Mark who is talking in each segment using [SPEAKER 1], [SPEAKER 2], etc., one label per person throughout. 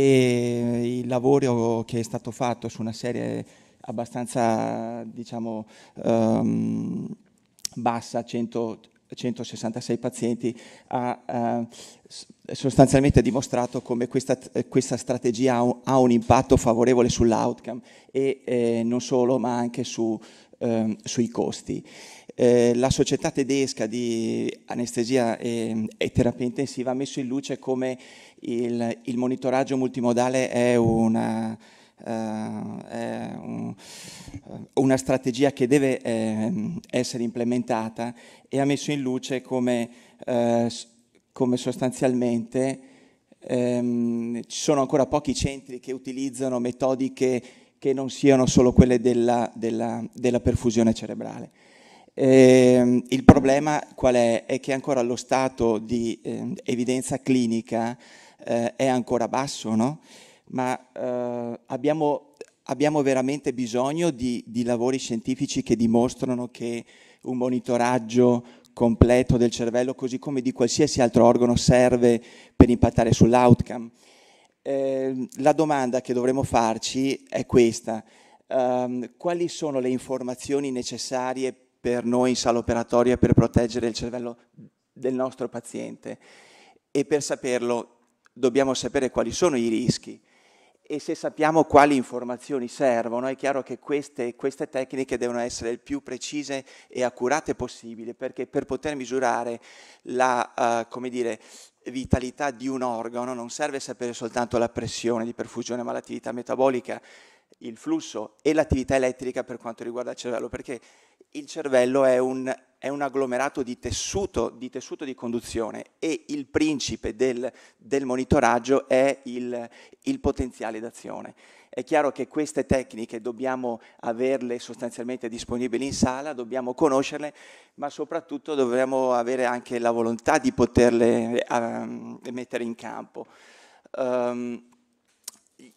[SPEAKER 1] E il lavoro che è stato fatto su una serie abbastanza diciamo, um, bassa, 100, 166 pazienti, ha uh, sostanzialmente dimostrato come questa, questa strategia ha un, ha un, impatto favorevole sull'outcome e eh, non solo ma anche su, um, sui costi eh, la società tedesca di anestesia e, e, terapia intensiva ha messo in luce come il, il monitoraggio multimodale è una, Uh, è un, eh, una strategia che deve eh, essere implementata e ha messo in luce come, eh, come sostanzialmente ehm, ci sono ancora pochi centri che utilizzano metodiche che non siano solo quelle della, della, della perfusione cerebrale. Eh, il problema qual è? È che ancora lo stato di eh, evidenza clinica eh, è ancora basso, no? ma eh, abbiamo, abbiamo, veramente bisogno di, di, lavori scientifici che dimostrano che un monitoraggio completo del cervello, così come di qualsiasi altro organo, serve per impattare sull'outcome. Ehm, la domanda che dovremmo farci è questa. Um, quali sono le informazioni necessarie per noi in sala operatoria per proteggere il cervello del nostro paziente e per saperlo dobbiamo sapere quali sono i rischi e se sappiamo quali informazioni servono, è chiaro che queste, queste, tecniche devono essere il più precise e accurate possibile, perché per poter misurare la uh, dire, vitalità di un organo non serve sapere soltanto la pressione di perfusione, ma l'attività metabolica, il flusso e l'attività elettrica per quanto riguarda il cervello, perché il cervello è un, è un agglomerato di tessuto, di tessuto, di conduzione e il principe del, del monitoraggio è il, il potenziale d'azione. È chiaro che queste tecniche dobbiamo averle sostanzialmente disponibili in sala, dobbiamo conoscerle, ma soprattutto dobbiamo avere anche la volontà di poterle um, mettere in campo. Um,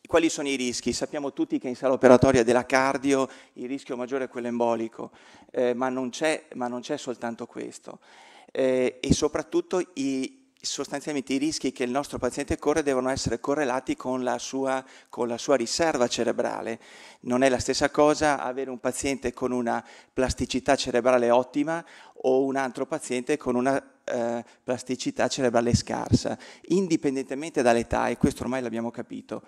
[SPEAKER 1] quali sono i rischi? Sappiamo tutti che in sala operatoria della cardio il rischio maggiore è quello embolico, eh, ma, non ma, non c'è, soltanto questo. Eh, e soprattutto i, sostanzialmente i rischi che il nostro paziente corre devono essere correlati con la, sua, con la, sua, riserva cerebrale. Non è la stessa cosa avere un paziente con una plasticità cerebrale ottima o un altro paziente con una eh, plasticità cerebrale scarsa, indipendentemente dall'età, e questo ormai l'abbiamo capito.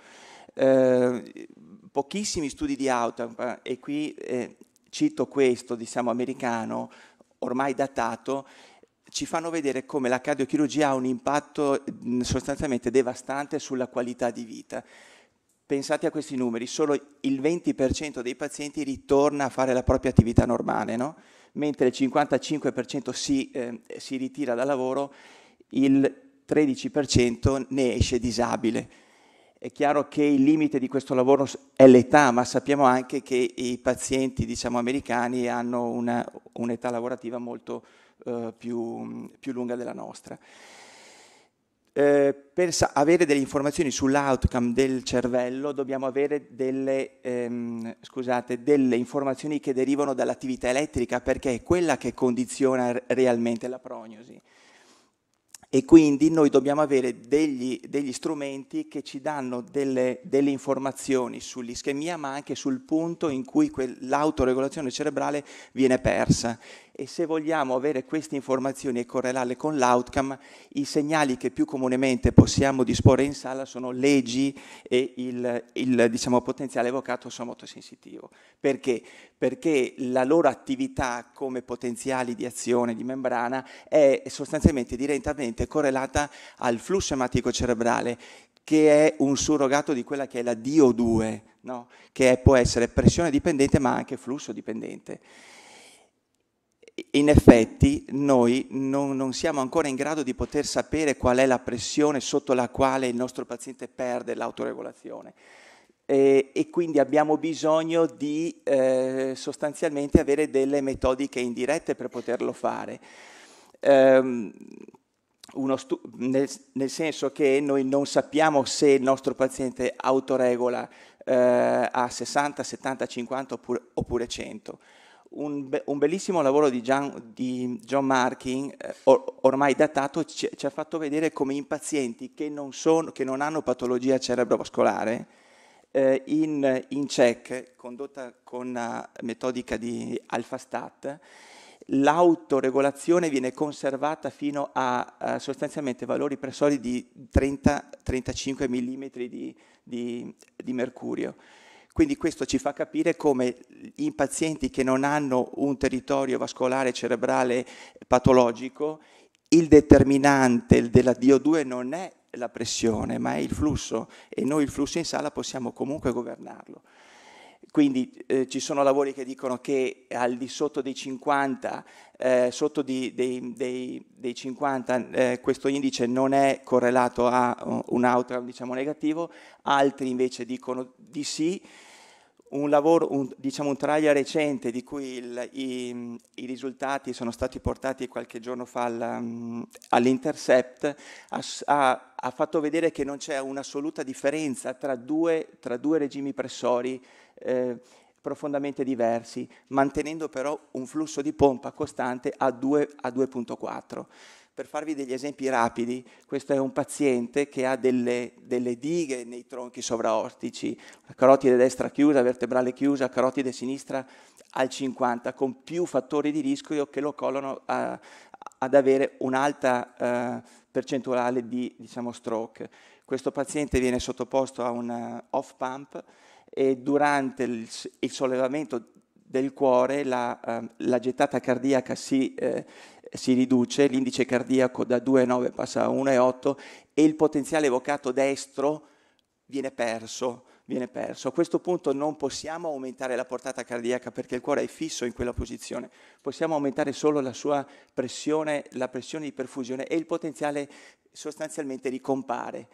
[SPEAKER 1] Eh, pochissimi studi di outcome, eh, e qui eh, cito questo, diciamo, americano, ormai datato, ci fanno vedere come la cardiochirurgia ha un impatto sostanzialmente devastante sulla qualità di vita. Pensate a questi numeri, solo il 20% dei pazienti ritorna a fare la propria attività normale, no? mentre il 55% si, eh, si ritira dal lavoro, il 13% ne esce disabile. È chiaro che il limite di questo lavoro è l'età, ma sappiamo anche che i pazienti diciamo, americani hanno una, un'età lavorativa molto eh, più, più, lunga della nostra. Eh, per sa- avere delle informazioni sull'outcome del cervello dobbiamo avere delle, ehm, scusate, delle informazioni che derivano dall'attività elettrica perché è quella che condiziona realmente la prognosi e quindi noi dobbiamo avere degli, degli strumenti che ci danno delle, delle, informazioni sull'ischemia ma anche sul punto in cui l'autoregolazione cerebrale viene persa e se vogliamo avere queste informazioni e correlarle con l'outcome, i segnali che più comunemente possiamo disporre in sala sono l'EGI e il, il diciamo, potenziale evocato somotosensitivo. Perché? Perché la loro attività come potenziali di azione di membrana è sostanzialmente direttamente correlata al flusso ematico cerebrale che è un surrogato di quella che è la DO2, no? che è, può essere pressione dipendente ma anche flusso dipendente in effetti noi non, non, siamo ancora in grado di poter sapere qual è la pressione sotto la quale il nostro paziente perde l'autoregolazione. E, e quindi abbiamo bisogno di eh, sostanzialmente avere delle metodiche indirette per poterlo fare. Um, stu- nel, nel, senso che noi non sappiamo se il nostro paziente autoregola eh, a 60, 70, 50 oppure, oppure 100 un, be un bellissimo lavoro di, Gian, di John Markin, eh, or ormai datato, ci, ci, ha fatto vedere come in pazienti che non, sono, che non hanno patologia cerebrovascolare, eh, in, in CEC, condotta con una eh, metodica di AlphaStat, l'autoregolazione viene conservata fino a, a sostanzialmente valori pressori di 30-35 mm di, di, di mercurio. Quindi questo ci fa capire come in pazienti che non hanno un territorio vascolare cerebrale patologico, il determinante della DO2 non è la pressione, ma è il flusso e noi il flusso in sala possiamo comunque governarlo. Quindi eh, ci sono lavori che dicono che al di sotto dei 50, eh, sotto di, dei, dei, dei 50 eh, questo indice non è correlato a uh, un outcome diciamo, negativo, altri invece dicono di sì. Un lavoro, un, diciamo un trial recente di cui il, i, i, risultati sono stati portati qualche giorno fa um, all'Intercept, ha, ha, fatto vedere che non c'è un'assoluta differenza tra due, tra due regimi pressori eh, profondamente diversi, mantenendo però un flusso di pompa costante a, 2, a 2.4. Per farvi degli esempi rapidi, questo è un paziente che ha delle, delle dighe nei tronchi sovraortici, carotide destra chiusa, vertebrale chiusa, carotide sinistra al 50, con più fattori di rischio che lo collano a, ad avere un'alta eh, percentuale di diciamo, stroke. Questo paziente viene sottoposto a un off pump e durante il, il sollevamento del cuore la, uh, la gettata cardiaca si, eh, si riduce, l'indice cardiaco da 2,9 passa a 1,8 e il potenziale evocato destro viene perso viene perso. A questo punto non possiamo aumentare la portata cardiaca perché il cuore è fisso in quella posizione, possiamo aumentare solo la sua pressione, la pressione di perfusione e il potenziale sostanzialmente ricompare.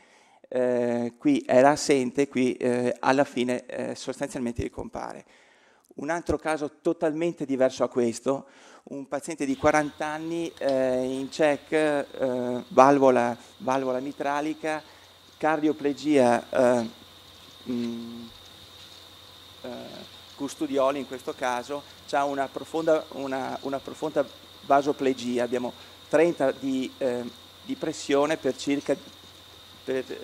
[SPEAKER 1] Eh, qui era assente, qui eh, alla fine eh, sostanzialmente ricompare. Un altro caso totalmente diverso a questo, un paziente di 40 anni eh, in check, eh, valvola, valvola, mitralica, cardioplegia mh, mm, custodioli in questo caso, ha una profonda, una, una profonda vasoplegia, abbiamo 30 di, di pressione per circa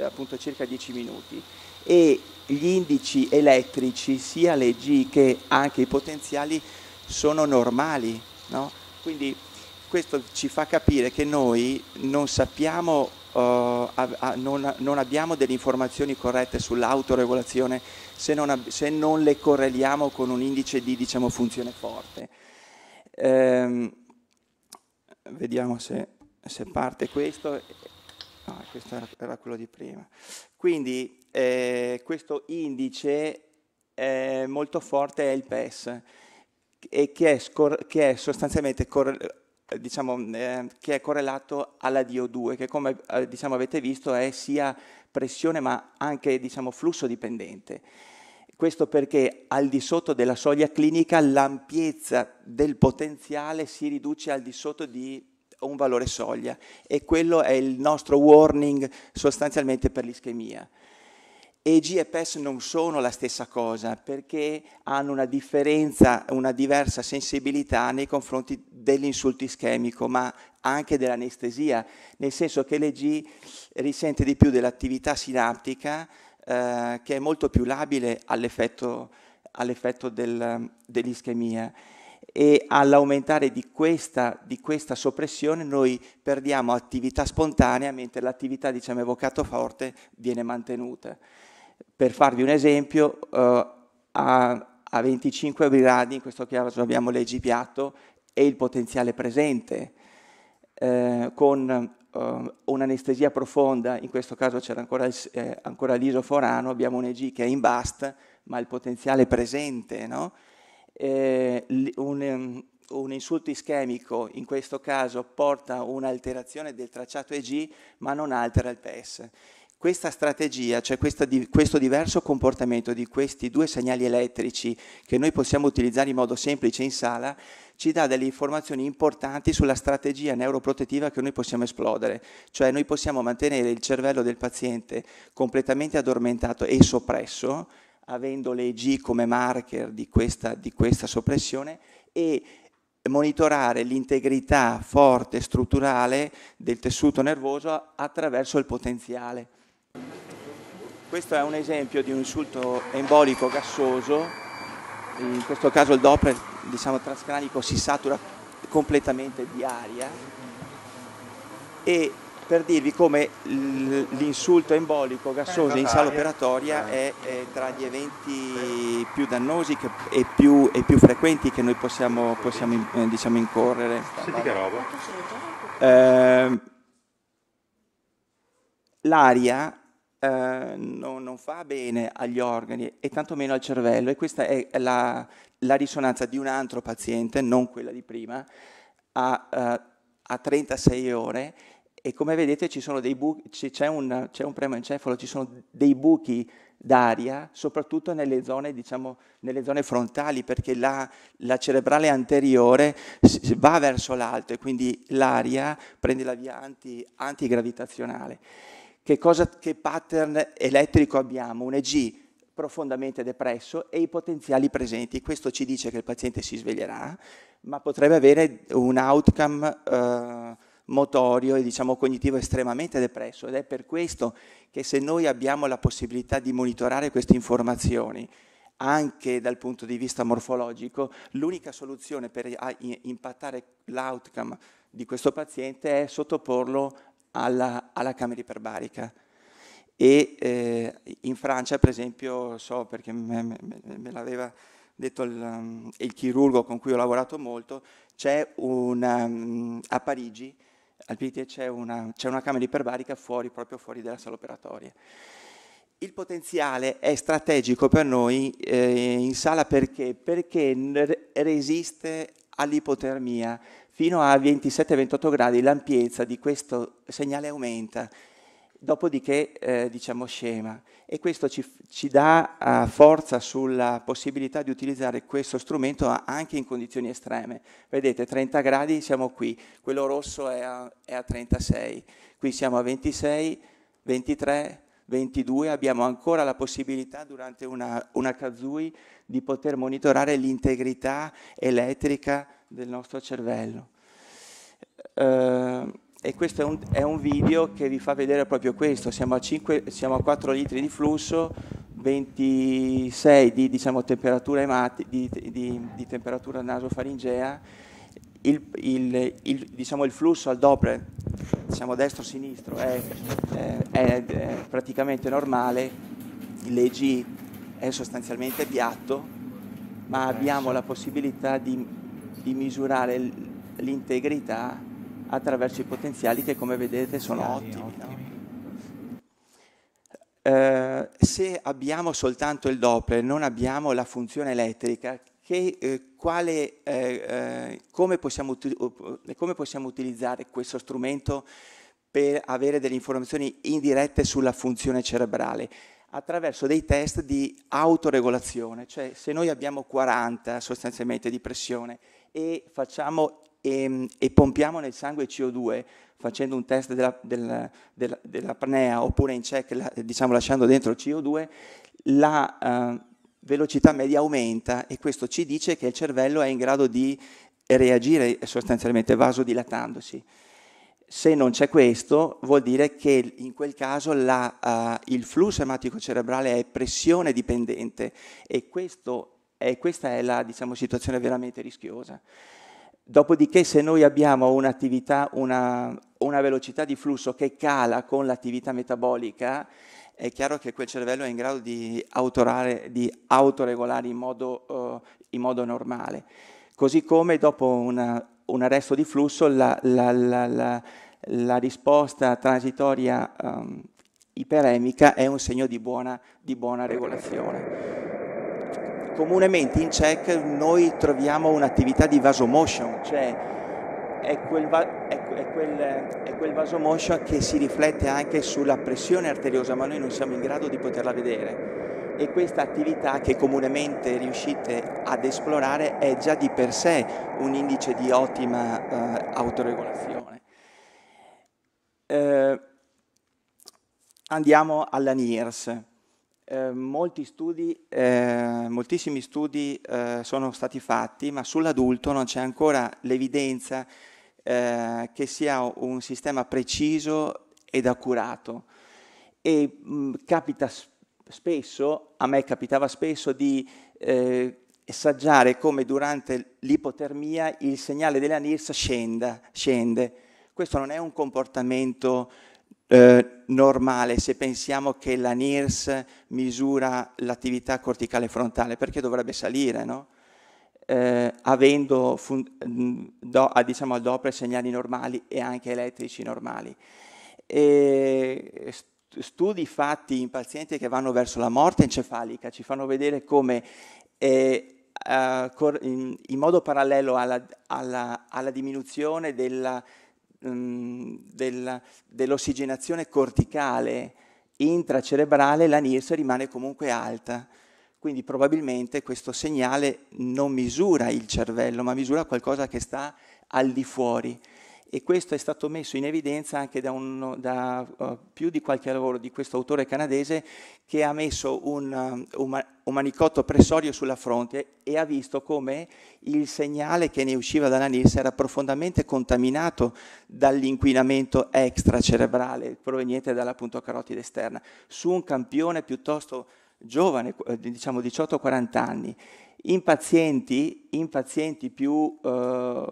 [SPEAKER 1] appunto circa 10 minuti e gli indici elettrici, sia le G che anche i potenziali, sono normali. No? Quindi questo ci fa capire che noi non sappiamo, uh, eh, a, a, non, non, abbiamo delle informazioni corrette sull'autoregolazione se non, se non, le correliamo con un indice di diciamo, funzione forte. Ehm, vediamo se, se parte questo. No, ah, questo era, era, quello di prima. Quindi eh, questo indice eh, molto forte è il PES, che è, scor- che è sostanzialmente cor- diciamo, eh, che è correlato alla DO2, che come eh, diciamo, avete visto è sia pressione ma anche diciamo, flusso dipendente. Questo perché al di sotto della soglia clinica l'ampiezza del potenziale si riduce al di sotto di un valore soglia e quello è il nostro warning sostanzialmente per l'ischemia. EG e PES non sono la stessa cosa perché hanno una differenza, una diversa sensibilità nei confronti dell'insulto ischemico ma anche dell'anestesia, nel senso che l'EG risente di più dell'attività sinaptica eh, che è molto più labile all'effetto, all'effetto del, dell'ischemia e all'aumentare di questa, di questa, soppressione noi perdiamo attività spontanea mentre l'attività diciamo, evocato forte viene mantenuta. Per farvi un esempio, eh, a, a, 25 gradi, in questo caso abbiamo l'EG piatto e il potenziale presente, eh, con eh, un'anestesia profonda, in questo caso c'era ancora, eh, ancora l'isoforano, abbiamo un EG che è in bast, ma il potenziale presente, no? eh, un, ehm, un insulto ischemico in questo caso porta un'alterazione del tracciato EG ma non altera il PES. Questa strategia, cioè questa, questo diverso comportamento di questi due segnali elettrici che noi possiamo utilizzare in modo semplice in sala, ci dà delle informazioni importanti sulla strategia neuroprotettiva che noi possiamo esplodere, cioè noi possiamo mantenere il cervello del paziente completamente addormentato e soppresso avendo le EG come marker di questa, di questa soppressione e monitorare l'integrità forte strutturale del tessuto nervoso attraverso il potenziale. Questo è un esempio di un insulto embolico gassoso, in questo caso il Doppler diciamo, trascranico si satura completamente di aria e per dirvi come l'insulto embolico gassoso in sala operatoria eh. è, è, tra gli eventi più dannosi che, e, più, e, più, frequenti che noi possiamo, possiamo eh, diciamo, incorrere. Senti che roba. Ehm, l'aria eh, non, non, fa bene agli organi e tantomeno al cervello e questa è la, la risonanza di un altro paziente, non quella di prima, a, eh, a 36 ore e come vedete buchi, c'è, un, un premoencefalo, ci sono dei buchi d'aria, soprattutto nelle zone, diciamo, nelle zone frontali, perché la, la, cerebrale anteriore va verso l'alto e quindi l'aria prende la via anti, antigravitazionale. Che, cosa, che pattern elettrico abbiamo? Un EG profondamente depresso e i potenziali presenti. Questo ci dice che il paziente si sveglierà, ma potrebbe avere un outcome... Eh, motorio e diciamo cognitivo estremamente depresso ed è per questo che se noi abbiamo la possibilità di monitorare queste informazioni anche dal punto di vista morfologico, l'unica soluzione per impattare l'outcome di questo paziente è sottoporlo alla, alla camera iperbarica. E eh, in Francia, per esempio, so perché me, me, me l'aveva detto il, il, chirurgo con cui ho lavorato molto, c'è una, a Parigi al PT c'è una, c'è una camera iperbarica fuori, proprio fuori dalla sala operatoria. Il potenziale è strategico per noi eh, in sala perché? Perché resiste all'ipotermia. Fino a 27-28 gradi l'ampiezza di questo segnale aumenta dopodiché eh, diciamo scema. E questo ci, ci dà uh, forza sulla possibilità di utilizzare questo strumento anche in condizioni estreme. Vedete, 30 gradi siamo qui, quello rosso è a, è a 36, qui siamo a 26, 23, 22 abbiamo ancora la possibilità durante una, una kazui di poter monitorare l'integrità elettrica del nostro cervello. Uh, e questo è un, è un, video che vi fa vedere proprio questo, siamo a, 5, siamo a 4 litri di flusso, 26 di, diciamo, temperatura, emati, di, di, di temperatura nasofaringea, il, il, il, diciamo, il, flusso al doppler diciamo, destro-sinistro è, è, è, praticamente normale, l'EG è sostanzialmente piatto, ma abbiamo la possibilità di misurare l'integrità attraverso i potenziali che come vedete sono ottimi. ottimi. No? Eh, se abbiamo soltanto il Doppler, non abbiamo la funzione elettrica, che, eh, quale, eh, eh come, possiamo, come possiamo utilizzare questo strumento per avere delle informazioni indirette sulla funzione cerebrale? attraverso dei test di autoregolazione, cioè se noi abbiamo 40 sostanzialmente di pressione e facciamo e, ehm, e pompiamo nel sangue CO2 facendo un test della, della, della, della pnea oppure in check, la, diciamo lasciando dentro il CO2, la eh, velocità media aumenta e questo ci dice che il cervello è in grado di reagire sostanzialmente vasodilatandosi. Se non c'è questo, vuol dire che in quel caso la, uh, il flusso ematico cerebrale è pressione dipendente e è, questa è la diciamo, situazione veramente rischiosa. Dopodiché se noi abbiamo un'attività, una, una velocità di flusso che cala con l'attività metabolica, è chiaro che quel cervello è in grado di, autorare, di autoregolare in modo, uh, in modo, normale. Così come dopo una, un arresto di flusso la, la, la, la risposta transitoria um, iperemica è un segno di buona, di buona regolazione comunemente in check noi troviamo un'attività di vasomotion, cioè è quel, va- è, è, quel, è quel vasomotion che si riflette anche sulla pressione arteriosa, ma noi non siamo in grado di poterla vedere. E questa attività che comunemente riuscite ad esplorare è già di per sé un indice di ottima eh, autoregolazione. Eh, andiamo alla NIRS. Eh, studi, eh, moltissimi studi eh, sono stati fatti, ma sull'adulto non c'è ancora l'evidenza ehm, che sia un sistema preciso ed accurato. E mh, mhmm, capita spesso, a me capitava spesso di ehm, assaggiare come durante l'ipotermia il segnale della NIRS scenda, scende. Questo non è un comportamento eh, normale se pensiamo che la NIRS misura l'attività corticale frontale, perché dovrebbe salire, no? eh, avendo mm, do, ah, diciamo, al opera segnali normali e anche elettrici normali. E studi fatti in pazienti che vanno verso la morte encefalica ci fanno vedere come eh, eh in, modo parallelo alla, alla, alla diminuzione della um, dell'ossigenazione corticale intracerebrale la NIRS rimane comunque alta. Quindi probabilmente questo segnale non misura il cervello, ma misura qualcosa che sta al di fuori e questo è stato messo in evidenza anche da, un, da uh, più di qualche lavoro di questo autore canadese che ha messo un, um, un, manicotto pressorio sulla fronte e ha visto come il segnale che ne usciva dalla NIS era profondamente contaminato dall'inquinamento extracerebrale proveniente dalla punto carotide esterna su un campione piuttosto giovane, eh, diciamo 18-40 anni, in pazienti, in pazienti più... Uh,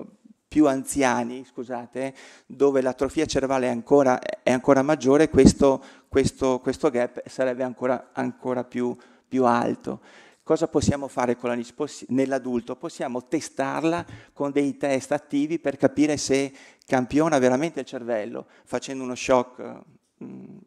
[SPEAKER 1] più anziani, scusate, dove l'atrofia cervale è ancora, è ancora maggiore, questo, questo, questo, gap sarebbe ancora, ancora più, più alto. Cosa possiamo fare con la NIS nell'adulto? Possiamo testarla con dei test attivi per capire se campiona veramente il cervello, facendo uno shock mh, mm,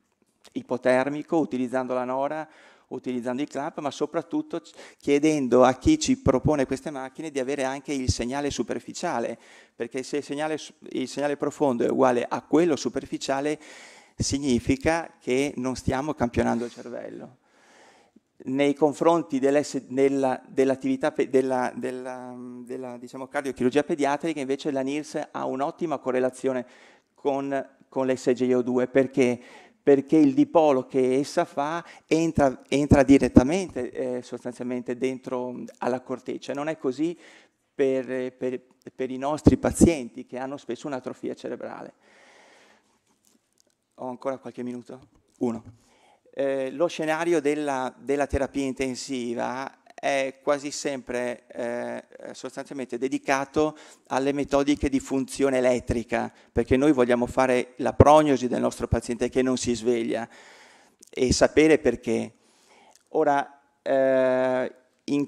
[SPEAKER 1] ipotermico, utilizzando la nora utilizzando i clamp, ma soprattutto chiedendo a chi ci propone queste macchine di avere anche il segnale superficiale, perché se il segnale, il segnale profondo è uguale a quello superficiale, significa che non stiamo campionando il cervello nei confronti della, dell'attività della, della, della diciamo, cardiochirurgia pediatrica invece la NIRS ha un'ottima correlazione con, con l'SGIO2 perché perché il dipolo che essa fa entra, entra direttamente eh, sostanzialmente dentro mm, alla corteccia. Non è così per, per, per i nostri pazienti che hanno spesso un'atrofia cerebrale. Ho ancora qualche minuto? Uno. Eh, lo scenario della, della, terapia intensiva è quasi sempre eh, sostanzialmente dedicato alle metodiche di funzione elettrica, perché noi vogliamo fare la prognosi del nostro paziente che non si sveglia e sapere perché. Ora, eh, in,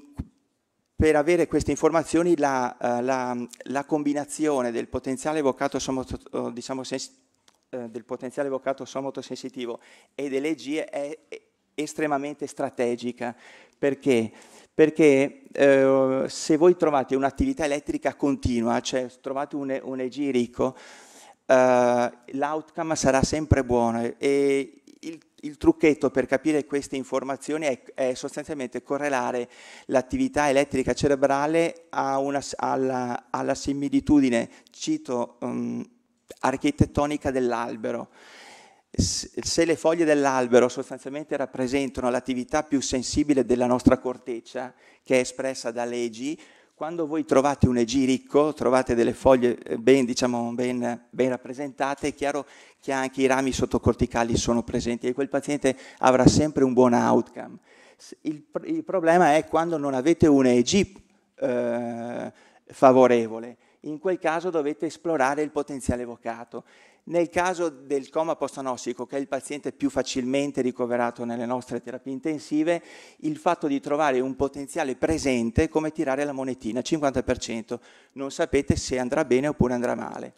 [SPEAKER 1] per avere queste informazioni la, eh, la, la, combinazione del potenziale evocato somoto, eh, diciamo, sens- eh, del potenziale evocato somotosensitivo ed delle è, è estremamente strategica. Perché? Perché eh, se voi trovate un'attività elettrica continua, cioè trovate un, un EG ricco, eh, l'outcome sarà sempre buono e il, il, trucchetto per capire queste informazioni è, è sostanzialmente correlare l'attività elettrica cerebrale una, alla, alla, similitudine, cito, um, architettonica dell'albero se le foglie dell'albero sostanzialmente rappresentano l'attività più sensibile della nostra corteccia, che è espressa dalle EG, quando voi trovate un EG ricco, trovate delle foglie eh, ben, diciamo, ben, ben rappresentate, è chiaro che anche i rami sottocorticali sono presenti e quel paziente avrà sempre un buon outcome. Il, il problema è quando non avete un EG eh, favorevole in quel caso dovete esplorare il potenziale evocato. Nel caso del coma postanossico, che è il paziente più facilmente ricoverato nelle nostre terapie intensive, il fatto di trovare un potenziale presente è come tirare la monetina, 50%, non sapete se andrà bene oppure andrà male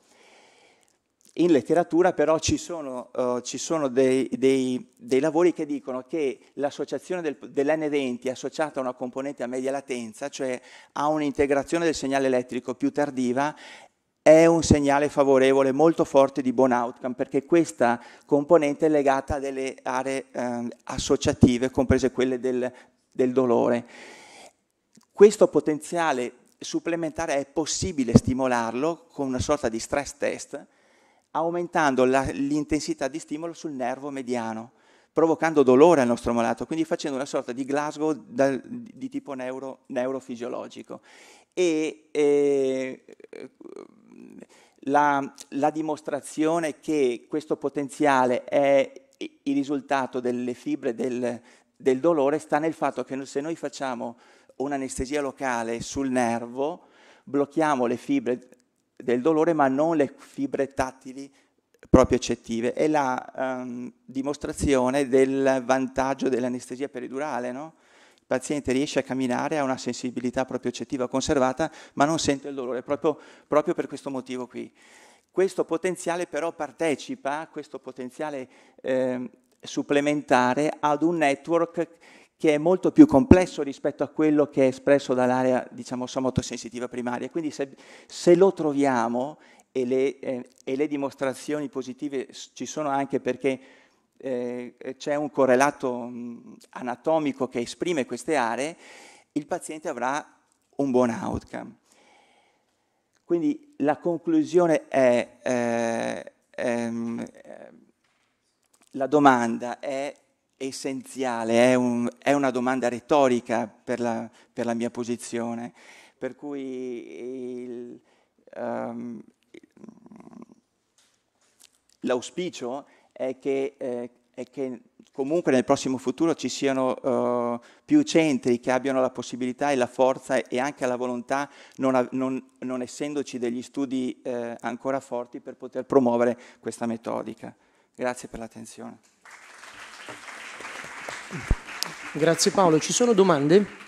[SPEAKER 1] in letteratura però ci sono, uh, ci sono dei, dei, dei, lavori che dicono che l'associazione del, dell'N20 associata a una componente a media latenza, cioè a un'integrazione del segnale elettrico più tardiva, è un segnale favorevole molto forte di buon outcome perché questa componente è legata a delle aree eh, associative, comprese quelle del, del dolore. Questo potenziale supplementare è possibile stimolarlo con una sorta di stress test aumentando la, l'intensità di stimolo sul nervo mediano, provocando dolore al nostro malato, quindi facendo una sorta di Glasgow da, di tipo neuro, neurofisiologico. E, eh, la, la dimostrazione che questo potenziale è il risultato delle fibre del, del dolore sta nel fatto che se noi facciamo un'anestesia locale sul nervo, blocchiamo le fibre del dolore ma non le fibre tattili proprio accettive. È la ehm, dimostrazione del vantaggio dell'anestesia peridurale, no? Il paziente riesce a camminare, ha una sensibilità proprio accettiva conservata, ma non sente il dolore, proprio, proprio per questo motivo qui. Questo potenziale però partecipa, questo potenziale eh, supplementare ad un network che è molto più complesso rispetto a quello che è espresso dall'area, diciamo, somatosensitiva primaria. Quindi se, se lo troviamo e le, eh, e le, dimostrazioni positive ci sono anche perché eh, c'è un correlato mh, anatomico che esprime queste aree, il paziente avrà un buon outcome. Quindi la conclusione è, eh, ehm, la domanda è essenziale, è, un, è una domanda retorica per la, per la, mia posizione, per cui il, um, l'auspicio è che, eh, è che, comunque nel prossimo futuro ci siano uh, più centri che abbiano la possibilità e la forza e anche la volontà, non, non, non essendoci degli studi eh, ancora forti, per poter promuovere questa metodica. Grazie per l'attenzione. Grazie Paolo, ci sono domande?